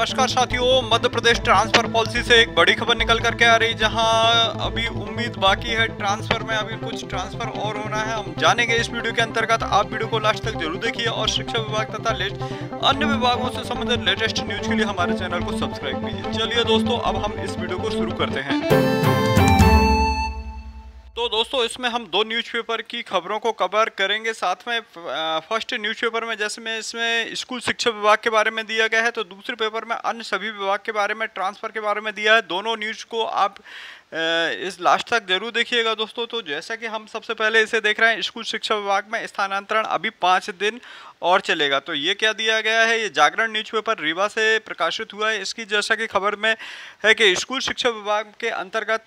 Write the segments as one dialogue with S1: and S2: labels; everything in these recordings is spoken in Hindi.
S1: नमस्कार साथियों मध्य प्रदेश ट्रांसफर पॉलिसी से एक बड़ी खबर निकल करके आ रही जहां अभी उम्मीद बाकी है ट्रांसफर में अभी कुछ ट्रांसफर और होना है हम जानेंगे इस वीडियो के अंतर्गत आप वीडियो को लास्ट तक जरूर देखिए और शिक्षा विभाग तथा अन्य विभागों से संबंधित लेटेस्ट न्यूज के लिए हमारे चैनल को सब्सक्राइब कीजिए चलिए दोस्तों अब हम इस वीडियो को शुरू करते हैं तो दोस्तों इसमें हम दो न्यूज़पेपर की खबरों को कवर करेंगे साथ में फर्स्ट न्यूज़पेपर में जैसे में इसमें स्कूल शिक्षा विभाग के बारे में दिया गया है तो दूसरे पेपर में अन्य सभी विभाग के बारे में ट्रांसफ़र के बारे में दिया है दोनों न्यूज़ को आप इस लास्ट तक जरूर देखिएगा दोस्तों तो जैसा कि हम सबसे पहले इसे देख रहे हैं स्कूल शिक्षा विभाग में स्थानांतरण अभी पाँच दिन और चलेगा तो ये क्या दिया गया है ये जागरण न्यूज़पेपर रीवा से प्रकाशित हुआ है इसकी जैसा कि खबर में है कि स्कूल शिक्षा विभाग के अंतर्गत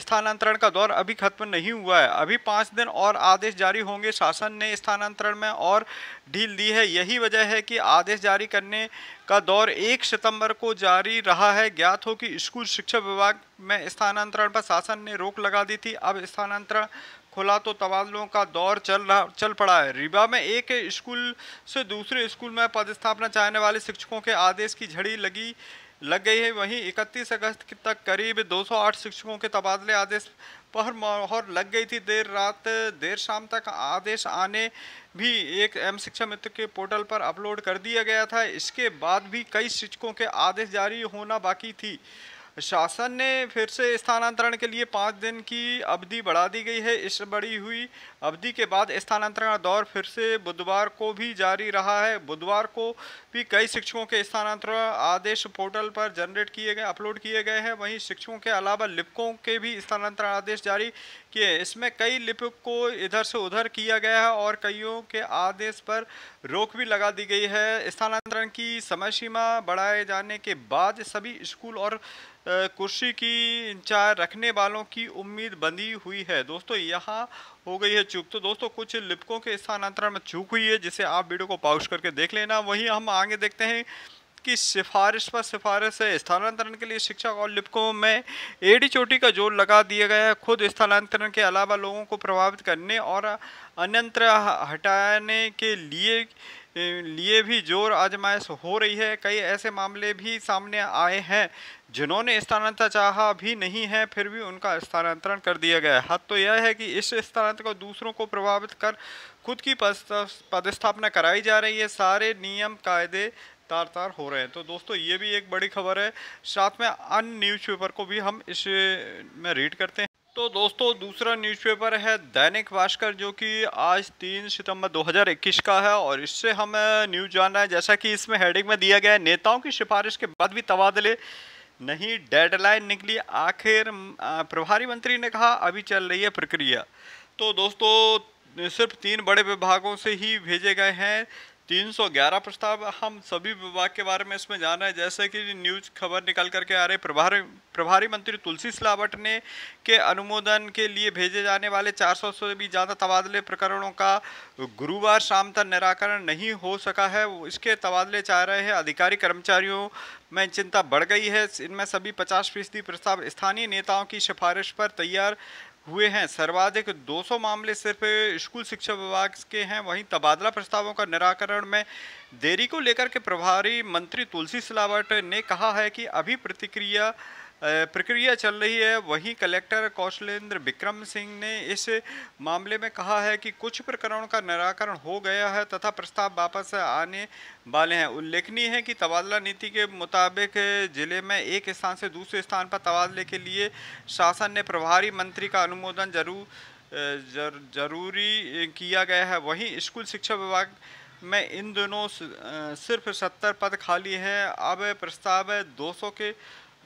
S1: स्थानांतरण का दौर अभी खत्म नहीं हुआ है अभी पाँच दिन और आदेश जारी होंगे शासन ने स्थानांतरण में और ढील दी है यही वजह है कि आदेश जारी करने का दौर एक सितंबर को जारी रहा है ज्ञात हो कि स्कूल शिक्षा विभाग में स्थानांतरण पर शासन ने रोक लगा दी थी अब स्थानांतरण खुला तो तबादलों का दौर चल रहा चल पड़ा है रीवा में एक स्कूल से दूसरे स्कूल में पदस्थापना चाहने वाले शिक्षकों के आदेश की झड़ी लगी लग गई है वहीं 31 अगस्त तक करीब 208 शिक्षकों के तबादले आदेश पहर मोहर लग गई थी देर रात देर शाम तक आदेश आने भी एक एम शिक्षा मित्र के पोर्टल पर अपलोड कर दिया गया था इसके बाद भी कई शिक्षकों के आदेश जारी होना बाकी थी शासन ने फिर से स्थानांतरण के लिए पाँच दिन की अवधि बढ़ा दी गई है इस बढ़ी हुई अवधि के बाद स्थानांतरण का दौर फिर से बुधवार को भी जारी रहा है बुधवार को भी कई शिक्षकों के स्थानांतरण आदेश पोर्टल पर जनरेट किए गए अपलोड किए गए हैं वहीं शिक्षकों के अलावा लिपकों के भी स्थानांतरण आदेश जारी किए इसमें कई लिपक को इधर से उधर किया गया है और कईयों के आदेश पर रोक भी लगा दी गई है स्थानांतरण की समय सीमा बढ़ाए जाने के बाद सभी स्कूल और कुर्सी की इंचार्ज रखने वालों की उम्मीद बंधी हुई है दोस्तों यहाँ हो गई है चूक तो दोस्तों कुछ लिपकों के स्थानांतरण में चूक हुई है जिसे आप वीडियो को पाउश करके देख लेना वहीं हम आगे देखते हैं की सिफारिश पर सिफारिश है स्थानांतरण के लिए शिक्षक और लिपकों में एडी चोटी का जोर लगा दिया गया है खुद स्थानांतरण के अलावा लोगों को प्रभावित करने और अन्यंत्र हटाने के लिए लिए भी जोर आजमाइश हो रही है कई ऐसे मामले भी सामने आए हैं जिन्होंने स्थानांतरण चाहा भी नहीं है फिर भी उनका स्थानांतरण कर दिया गया है हद तो यह है कि इस स्थानांतरण को दूसरों को प्रभावित कर खुद की पदस्थापना कराई जा रही है सारे नियम कायदे लगातार हो रहे हैं तो दोस्तों ये भी एक बड़ी खबर है साथ में अन्य न्यूज़पेपर को भी हम इस में रीड करते हैं तो दोस्तों दूसरा न्यूज़पेपर है दैनिक भास्कर जो कि आज 3 सितंबर 2021 का है और इससे हमें न्यूज़ जानना है जैसा कि इसमें हेडिंग में दिया गया है नेताओं की सिफारिश के बाद भी तबादले नहीं डेडलाइन निकली आखिर प्रभारी मंत्री ने कहा अभी चल रही है प्रक्रिया तो दोस्तों सिर्फ तीन बड़े विभागों से ही भेजे गए हैं 311 प्रस्ताव हम सभी विभाग के बारे में इसमें जाना है जैसे कि न्यूज खबर निकल करके आ रहे प्रभारी प्रभारी मंत्री तुलसी सिलावट ने के अनुमोदन के लिए भेजे जाने वाले 400 से भी ज़्यादा तबादले प्रकरणों का गुरुवार शाम तक निराकरण नहीं हो सका है इसके तबादले चाह रहे हैं अधिकारी कर्मचारियों में चिंता बढ़ गई है इनमें सभी पचास फीसदी प्रस्ताव स्थानीय नेताओं की सिफारिश पर तैयार हुए हैं सर्वाधिक 200 मामले सिर्फ स्कूल शिक्षा विभाग के हैं वहीं तबादला प्रस्तावों का निराकरण में देरी को लेकर के प्रभारी मंत्री तुलसी सिलावट ने कहा है कि अभी प्रतिक्रिया प्रक्रिया चल रही है वहीं कलेक्टर कौशलेंद्र विक्रम सिंह ने इस मामले में कहा है कि कुछ प्रकरणों का निराकरण हो गया है तथा प्रस्ताव वापस आने वाले हैं उल्लेखनीय है कि तबादला नीति के मुताबिक जिले में एक स्थान से दूसरे स्थान पर तबादले के लिए शासन ने प्रभारी मंत्री का अनुमोदन जरूर जर, जरूरी किया गया है वहीं स्कूल शिक्षा विभाग में इन दोनों सिर्फ सत्तर पद खाली हैं अब प्रस्ताव सौ के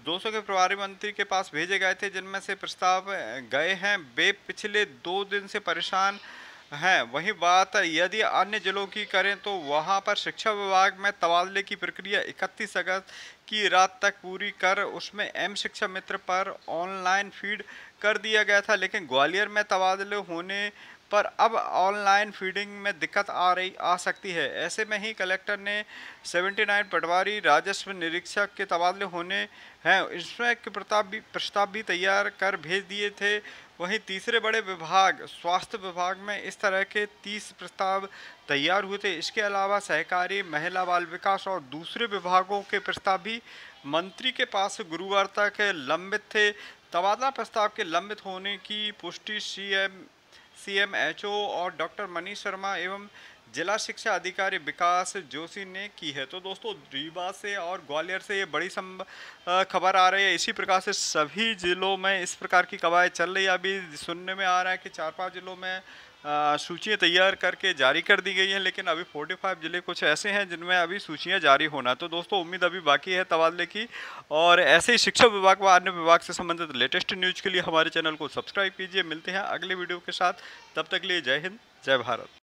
S1: 200 के प्रभारी मंत्री के पास भेजे गए थे जिनमें से प्रस्ताव गए हैं वे पिछले दो दिन से परेशान हैं वही बात यदि अन्य जिलों की करें तो वहां पर शिक्षा विभाग में तबादले की प्रक्रिया 31 अगस्त की रात तक पूरी कर उसमें एम शिक्षा मित्र पर ऑनलाइन फीड कर दिया गया था लेकिन ग्वालियर में तबादले होने पर अब ऑनलाइन फीडिंग में दिक्कत आ रही आ सकती है ऐसे में ही कलेक्टर ने 79 पटवारी राजस्व निरीक्षक के तबादले होने हैं इसमें के प्रताप भी प्रस्ताव भी तैयार कर भेज दिए थे वहीं तीसरे बड़े विभाग स्वास्थ्य विभाग में इस तरह के तीस प्रस्ताव तैयार हुए थे इसके अलावा सहकारी महिला बाल विकास और दूसरे विभागों के प्रस्ताव भी मंत्री के पास गुरुवार तक लंबित थे तबादला प्रस्ताव के लंबित होने की पुष्टि सीएम सीएमएचओ और डॉक्टर मनीष शर्मा एवं जिला शिक्षा अधिकारी विकास जोशी ने की है तो दोस्तों रीवा से और ग्वालियर से ये बड़ी खबर आ रही है इसी प्रकार से सभी ज़िलों में इस प्रकार की कवायद चल रही है अभी सुनने में आ रहा है कि चार पांच ज़िलों में सूचियाँ तैयार करके जारी कर दी गई हैं लेकिन अभी 45 ज़िले कुछ ऐसे हैं जिनमें अभी सूचियाँ जारी होना तो दोस्तों उम्मीद अभी बाकी है तबादले की और ऐसे ही शिक्षा विभाग व अन्य विभाग से संबंधित लेटेस्ट न्यूज़ के लिए हमारे चैनल को सब्सक्राइब कीजिए मिलते हैं अगले वीडियो के साथ तब तक लिए जय हिंद जय भारत